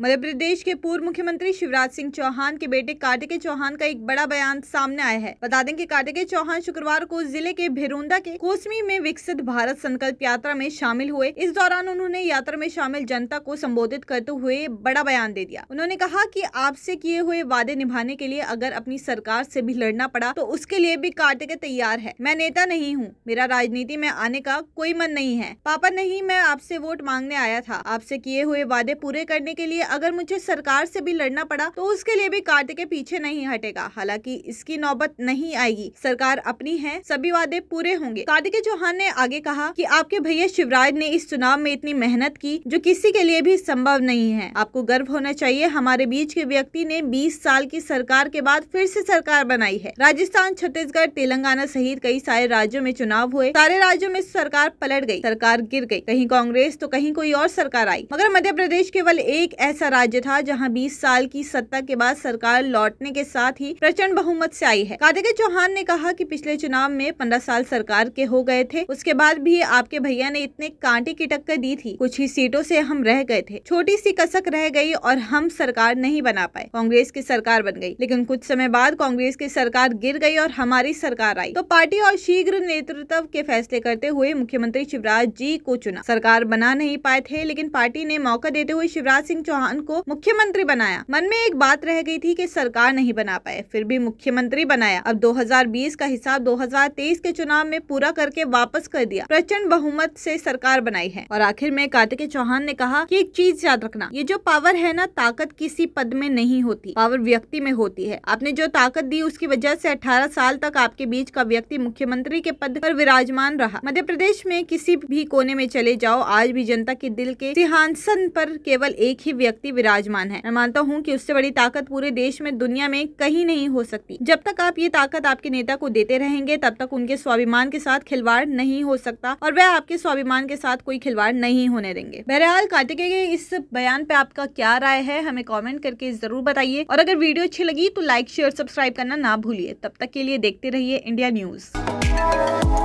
मध्य प्रदेश के पूर्व मुख्यमंत्री शिवराज सिंह चौहान के बेटे कार्तिकेय चौहान का एक बड़ा बयान सामने आया है बता दें कि कार्तिकेय चौहान शुक्रवार को जिले के भेरोंदा के कोसमी में विकसित भारत संकल्प यात्रा में शामिल हुए इस दौरान उन्होंने यात्रा में शामिल जनता को संबोधित करते हुए बड़ा बयान दे दिया उन्होंने कहा की आपसे किए हुए वादे निभाने के लिए अगर अपनी सरकार ऐसी भी लड़ना पड़ा तो उसके लिए भी कार्तिकेय तैयार है मैं नेता नहीं हूँ मेरा राजनीति में आने का कोई मन नहीं है पापा नहीं मैं आपसे वोट मांगने आया था आपसे किए हुए वादे पूरे करने के लिए अगर मुझे सरकार से भी लड़ना पड़ा तो उसके लिए भी के पीछे नहीं हटेगा हालांकि इसकी नौबत नहीं आएगी सरकार अपनी है सभी वादे पूरे होंगे कार्तिकेय चौहान ने आगे कहा कि आपके भैया शिवराज ने इस चुनाव में इतनी मेहनत की जो किसी के लिए भी संभव नहीं है आपको गर्व होना चाहिए हमारे बीच के व्यक्ति ने बीस साल की सरकार के बाद फिर से सरकार बनाई है राजस्थान छत्तीसगढ़ तेलंगाना सहित कई सारे राज्यों में चुनाव हुए सारे राज्यों में सरकार पलट गयी सरकार गिर गयी कहीं कांग्रेस तो कहीं कोई और सरकार आई मगर मध्य प्रदेश केवल एक ऐसी ऐसा राज्य था जहां 20 साल की सत्ता के बाद सरकार लौटने के साथ ही प्रचंड बहुमत से आई है कार्तिक चौहान ने कहा कि पिछले चुनाव में 15 साल सरकार के हो गए थे उसके बाद भी आपके भैया ने इतने कांटे की टक्कर दी थी कुछ ही सीटों से हम रह गए थे छोटी सी कसक रह गई और हम सरकार नहीं बना पाए कांग्रेस की सरकार बन गई लेकिन कुछ समय बाद कांग्रेस की सरकार गिर गई और हमारी सरकार आई तो पार्टी और शीघ्र नेतृत्व के फैसले करते हुए मुख्यमंत्री शिवराज जी को चुना सरकार बना नहीं पाए थे लेकिन पार्टी ने मौका देते हुए शिवराज सिंह चौहान चौहान को मुख्यमंत्री बनाया मन में एक बात रह गई थी कि सरकार नहीं बना पाए फिर भी मुख्यमंत्री बनाया अब 2020 का हिसाब 2023 के चुनाव में पूरा करके वापस कर दिया प्रचंड बहुमत से सरकार बनाई है और आखिर में कार्तिकेय चौहान ने कहा कि एक चीज याद रखना ये जो पावर है ना ताकत किसी पद में नहीं होती पावर व्यक्ति में होती है आपने जो ताकत दी उसकी वजह ऐसी अठारह साल तक आपके बीच का व्यक्ति मुख्यमंत्री के पद आरोप विराजमान रहा मध्य प्रदेश में किसी भी कोने में चले जाओ आज भी जनता के दिल के सिंहासन पर केवल एक ही व्यक्ति शक्ति विराजमान है मैं मानता हूँ की उससे बड़ी ताकत पूरे देश में दुनिया में कहीं नहीं हो सकती जब तक आप ये ताकत आपके नेता को देते रहेंगे तब तक उनके स्वाभिमान के साथ खिलवाड़ नहीं हो सकता और वह आपके स्वाभिमान के साथ कोई खिलवाड़ नहीं होने देंगे बहरहाल कार्तिकेय के इस बयान पे आपका क्या राय है हमें कमेंट करके जरूर बताइए और अगर वीडियो अच्छी लगी तो लाइक शेयर सब्सक्राइब करना ना भूलिए तब तक के लिए देखते रहिए इंडिया न्यूज़